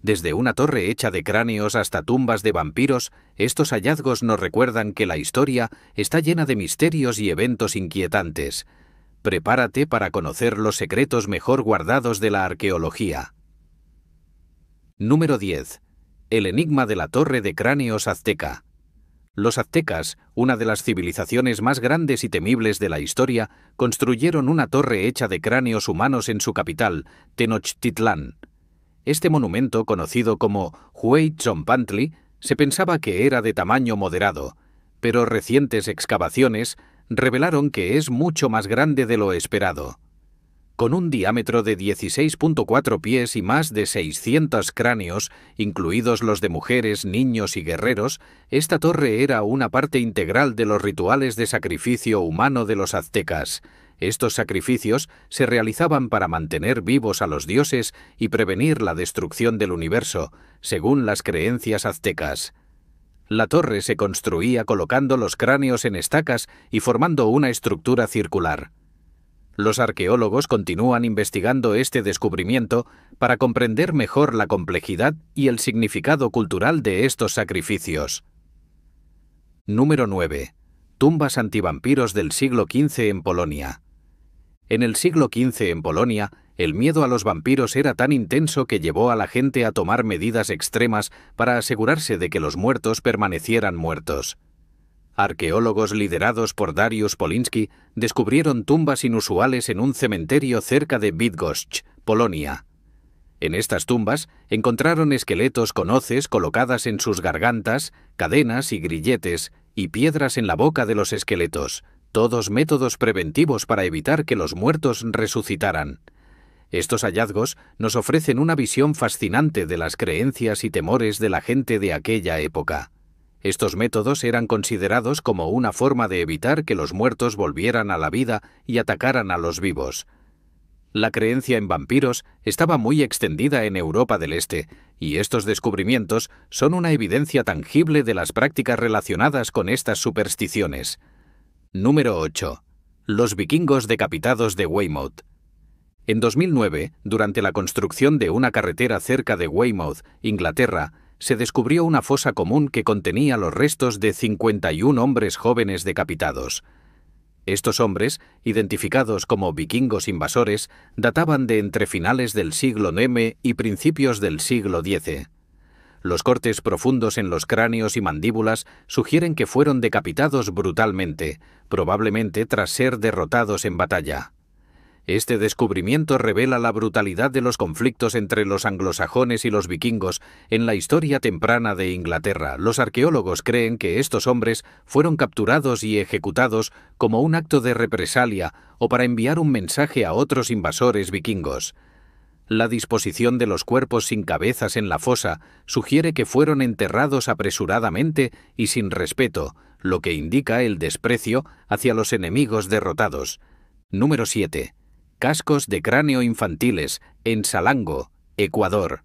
Desde una torre hecha de cráneos hasta tumbas de vampiros, estos hallazgos nos recuerdan que la historia está llena de misterios y eventos inquietantes. Prepárate para conocer los secretos mejor guardados de la arqueología. Número 10. El enigma de la torre de cráneos azteca. Los aztecas, una de las civilizaciones más grandes y temibles de la historia, construyeron una torre hecha de cráneos humanos en su capital, Tenochtitlán. Este monumento, conocido como Huey Chompantli, se pensaba que era de tamaño moderado, pero recientes excavaciones revelaron que es mucho más grande de lo esperado. Con un diámetro de 16.4 pies y más de 600 cráneos, incluidos los de mujeres, niños y guerreros, esta torre era una parte integral de los rituales de sacrificio humano de los aztecas, estos sacrificios se realizaban para mantener vivos a los dioses y prevenir la destrucción del universo, según las creencias aztecas. La torre se construía colocando los cráneos en estacas y formando una estructura circular. Los arqueólogos continúan investigando este descubrimiento para comprender mejor la complejidad y el significado cultural de estos sacrificios. Número 9. Tumbas antivampiros del siglo XV en Polonia. En el siglo XV en Polonia, el miedo a los vampiros era tan intenso que llevó a la gente a tomar medidas extremas para asegurarse de que los muertos permanecieran muertos. Arqueólogos liderados por Darius Polinski descubrieron tumbas inusuales en un cementerio cerca de Bydgoszcz, Polonia. En estas tumbas encontraron esqueletos con hoces colocadas en sus gargantas, cadenas y grilletes, y piedras en la boca de los esqueletos todos métodos preventivos para evitar que los muertos resucitaran. Estos hallazgos nos ofrecen una visión fascinante de las creencias y temores de la gente de aquella época. Estos métodos eran considerados como una forma de evitar que los muertos volvieran a la vida y atacaran a los vivos. La creencia en vampiros estaba muy extendida en Europa del Este, y estos descubrimientos son una evidencia tangible de las prácticas relacionadas con estas supersticiones. Número 8. Los vikingos decapitados de Weymouth. En 2009, durante la construcción de una carretera cerca de Weymouth, Inglaterra, se descubrió una fosa común que contenía los restos de 51 hombres jóvenes decapitados. Estos hombres, identificados como vikingos invasores, databan de entre finales del siglo IX y principios del siglo X. Los cortes profundos en los cráneos y mandíbulas sugieren que fueron decapitados brutalmente, probablemente tras ser derrotados en batalla. Este descubrimiento revela la brutalidad de los conflictos entre los anglosajones y los vikingos en la historia temprana de Inglaterra. Los arqueólogos creen que estos hombres fueron capturados y ejecutados como un acto de represalia o para enviar un mensaje a otros invasores vikingos. La disposición de los cuerpos sin cabezas en la fosa sugiere que fueron enterrados apresuradamente y sin respeto, lo que indica el desprecio hacia los enemigos derrotados. Número 7. Cascos de cráneo infantiles en Salango, Ecuador.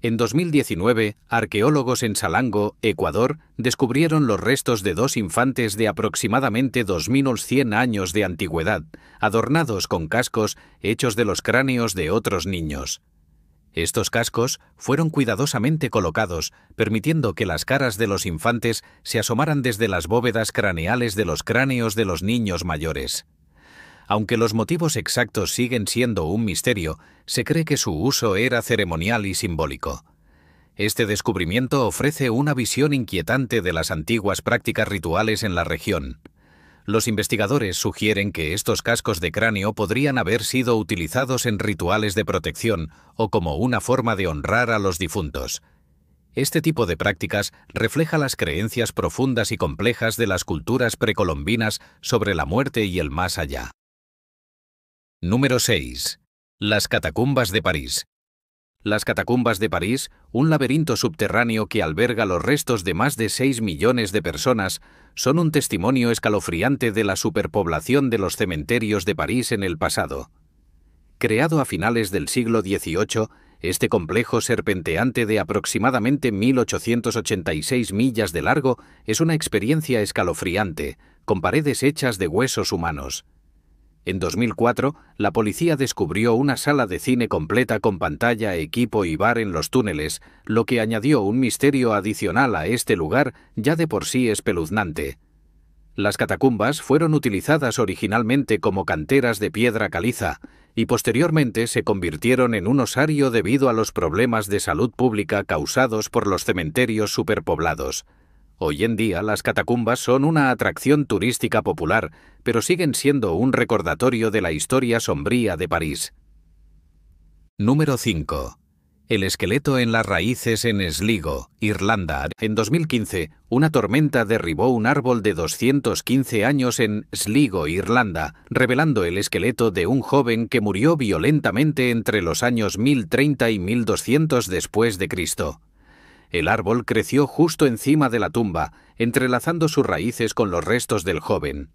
En 2019, arqueólogos en Salango, Ecuador, descubrieron los restos de dos infantes de aproximadamente 2.100 años de antigüedad, adornados con cascos hechos de los cráneos de otros niños. Estos cascos fueron cuidadosamente colocados, permitiendo que las caras de los infantes se asomaran desde las bóvedas craneales de los cráneos de los niños mayores. Aunque los motivos exactos siguen siendo un misterio, se cree que su uso era ceremonial y simbólico. Este descubrimiento ofrece una visión inquietante de las antiguas prácticas rituales en la región. Los investigadores sugieren que estos cascos de cráneo podrían haber sido utilizados en rituales de protección o como una forma de honrar a los difuntos. Este tipo de prácticas refleja las creencias profundas y complejas de las culturas precolombinas sobre la muerte y el más allá. Número 6. Las Catacumbas de París. Las Catacumbas de París, un laberinto subterráneo que alberga los restos de más de 6 millones de personas, son un testimonio escalofriante de la superpoblación de los cementerios de París en el pasado. Creado a finales del siglo XVIII, este complejo serpenteante de aproximadamente 1886 millas de largo es una experiencia escalofriante, con paredes hechas de huesos humanos. En 2004, la policía descubrió una sala de cine completa con pantalla, equipo y bar en los túneles, lo que añadió un misterio adicional a este lugar ya de por sí espeluznante. Las catacumbas fueron utilizadas originalmente como canteras de piedra caliza y posteriormente se convirtieron en un osario debido a los problemas de salud pública causados por los cementerios superpoblados. Hoy en día las catacumbas son una atracción turística popular, pero siguen siendo un recordatorio de la historia sombría de París. Número 5. El esqueleto en las raíces en Sligo, Irlanda. En 2015, una tormenta derribó un árbol de 215 años en Sligo, Irlanda, revelando el esqueleto de un joven que murió violentamente entre los años 1030 y 1200 después de Cristo. El árbol creció justo encima de la tumba, entrelazando sus raíces con los restos del joven.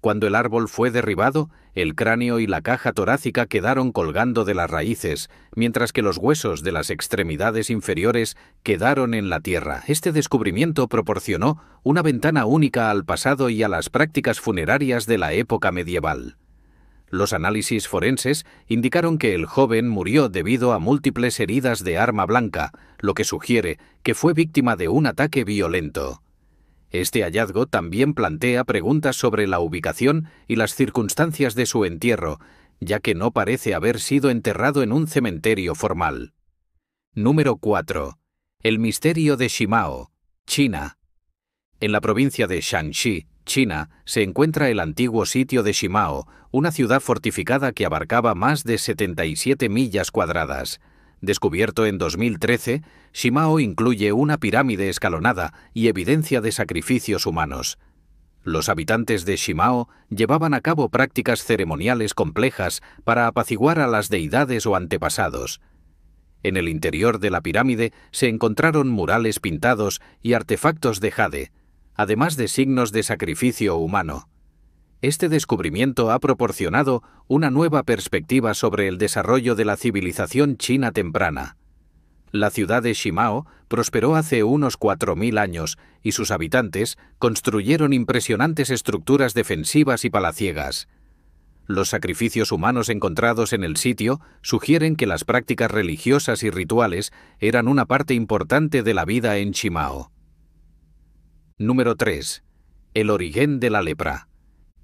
Cuando el árbol fue derribado, el cráneo y la caja torácica quedaron colgando de las raíces, mientras que los huesos de las extremidades inferiores quedaron en la tierra. Este descubrimiento proporcionó una ventana única al pasado y a las prácticas funerarias de la época medieval. Los análisis forenses indicaron que el joven murió debido a múltiples heridas de arma blanca, lo que sugiere que fue víctima de un ataque violento. Este hallazgo también plantea preguntas sobre la ubicación y las circunstancias de su entierro, ya que no parece haber sido enterrado en un cementerio formal. Número 4. El misterio de Shimao, China. En la provincia de Shanxi, China, se encuentra el antiguo sitio de Shimao, una ciudad fortificada que abarcaba más de 77 millas cuadradas. Descubierto en 2013, Shimao incluye una pirámide escalonada y evidencia de sacrificios humanos. Los habitantes de Shimao llevaban a cabo prácticas ceremoniales complejas para apaciguar a las deidades o antepasados. En el interior de la pirámide se encontraron murales pintados y artefactos de jade, además de signos de sacrificio humano. Este descubrimiento ha proporcionado una nueva perspectiva sobre el desarrollo de la civilización china temprana. La ciudad de Shimao prosperó hace unos 4.000 años y sus habitantes construyeron impresionantes estructuras defensivas y palaciegas. Los sacrificios humanos encontrados en el sitio sugieren que las prácticas religiosas y rituales eran una parte importante de la vida en Shimao. Número 3. El origen de la lepra.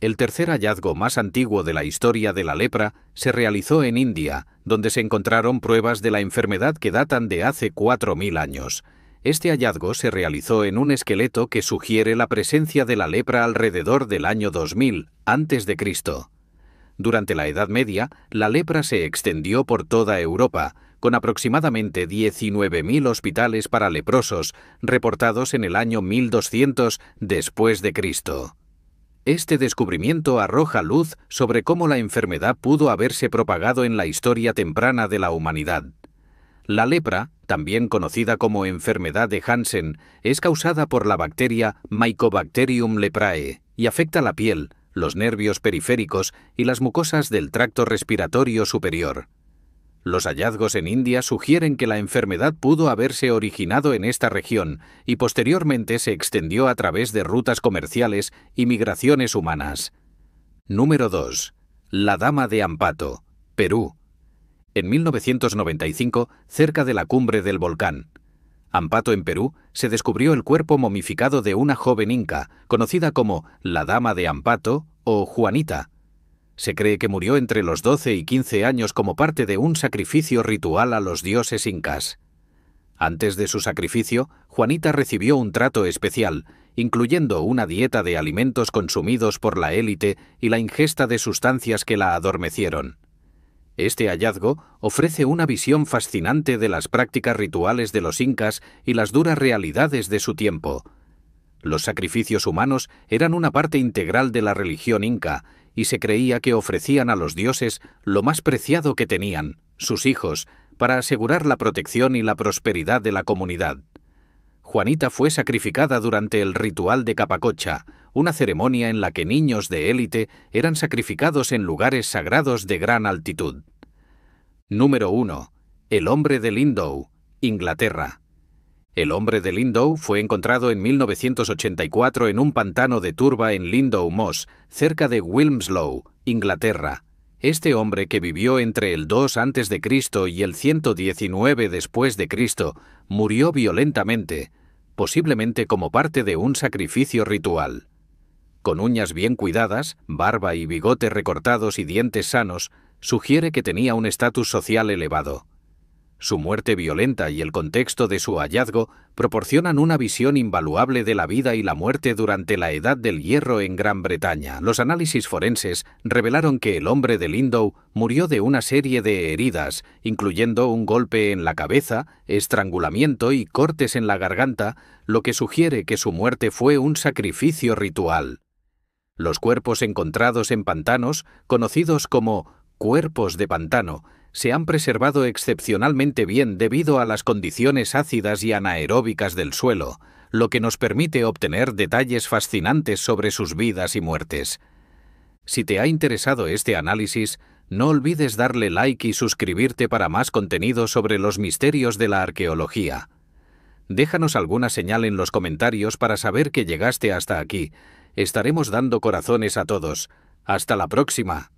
El tercer hallazgo más antiguo de la historia de la lepra se realizó en India, donde se encontraron pruebas de la enfermedad que datan de hace 4.000 años. Este hallazgo se realizó en un esqueleto que sugiere la presencia de la lepra alrededor del año 2000 Cristo. Durante la Edad Media, la lepra se extendió por toda Europa, con aproximadamente 19.000 hospitales para leprosos reportados en el año 1200 después de Cristo. Este descubrimiento arroja luz sobre cómo la enfermedad pudo haberse propagado en la historia temprana de la humanidad. La lepra, también conocida como enfermedad de Hansen, es causada por la bacteria Mycobacterium leprae y afecta la piel, los nervios periféricos y las mucosas del tracto respiratorio superior. Los hallazgos en India sugieren que la enfermedad pudo haberse originado en esta región y posteriormente se extendió a través de rutas comerciales y migraciones humanas. Número 2. La Dama de Ampato, Perú. En 1995, cerca de la cumbre del volcán. Ampato en Perú se descubrió el cuerpo momificado de una joven inca, conocida como la Dama de Ampato o Juanita, se cree que murió entre los 12 y 15 años como parte de un sacrificio ritual a los dioses incas. Antes de su sacrificio, Juanita recibió un trato especial, incluyendo una dieta de alimentos consumidos por la élite y la ingesta de sustancias que la adormecieron. Este hallazgo ofrece una visión fascinante de las prácticas rituales de los incas y las duras realidades de su tiempo. Los sacrificios humanos eran una parte integral de la religión inca y se creía que ofrecían a los dioses lo más preciado que tenían, sus hijos, para asegurar la protección y la prosperidad de la comunidad. Juanita fue sacrificada durante el ritual de Capacocha, una ceremonia en la que niños de élite eran sacrificados en lugares sagrados de gran altitud. Número 1. El hombre de Lindow, Inglaterra. El hombre de Lindow fue encontrado en 1984 en un pantano de turba en Lindow Moss, cerca de Wilmslow, Inglaterra. Este hombre que vivió entre el 2 a.C. y el 119 después de Cristo murió violentamente, posiblemente como parte de un sacrificio ritual. Con uñas bien cuidadas, barba y bigote recortados y dientes sanos, sugiere que tenía un estatus social elevado. Su muerte violenta y el contexto de su hallazgo proporcionan una visión invaluable de la vida y la muerte durante la Edad del Hierro en Gran Bretaña. Los análisis forenses revelaron que el hombre de Lindow murió de una serie de heridas, incluyendo un golpe en la cabeza, estrangulamiento y cortes en la garganta, lo que sugiere que su muerte fue un sacrificio ritual. Los cuerpos encontrados en pantanos, conocidos como cuerpos de pantano, se han preservado excepcionalmente bien debido a las condiciones ácidas y anaeróbicas del suelo, lo que nos permite obtener detalles fascinantes sobre sus vidas y muertes. Si te ha interesado este análisis, no olvides darle like y suscribirte para más contenido sobre los misterios de la arqueología. Déjanos alguna señal en los comentarios para saber que llegaste hasta aquí. Estaremos dando corazones a todos. Hasta la próxima.